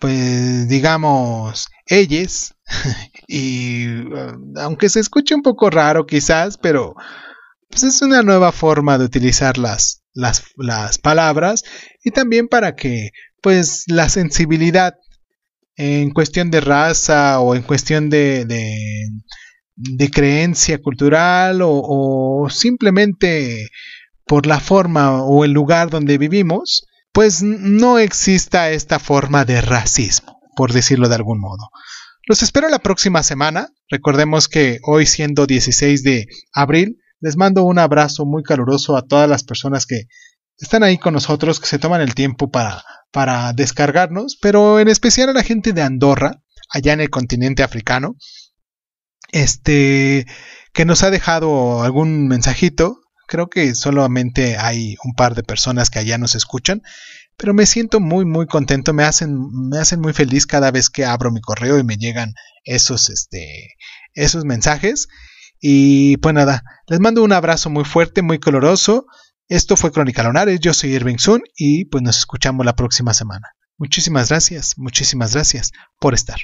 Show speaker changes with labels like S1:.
S1: pues digamos, ellos, y um, aunque se escuche un poco raro quizás, pero pues es una nueva forma de utilizar las, las, las palabras y también para que pues la sensibilidad en cuestión de raza o en cuestión de, de, creencia cultural o, simplemente por la forma o el lugar donde vivimos, pues no exista esta forma de racismo, por decirlo de algún modo. Los espero la próxima semana. Recordemos que hoy siendo 16 de abril, les mando un abrazo muy caluroso a todas las personas que están ahí con nosotros, que se toman el tiempo para, para descargarnos, pero en especial a la gente de Andorra, allá en el continente africano, este, que nos ha dejado algún mensajito Creo que solamente hay un par de personas que allá nos escuchan, pero me siento muy muy contento, me hacen me hacen muy feliz cada vez que abro mi correo y me llegan esos este esos mensajes y pues nada, les mando un abrazo muy fuerte, muy coloroso. Esto fue Crónica Lonares, yo soy Irving Sun y pues nos escuchamos la próxima semana. Muchísimas gracias, muchísimas gracias por estar.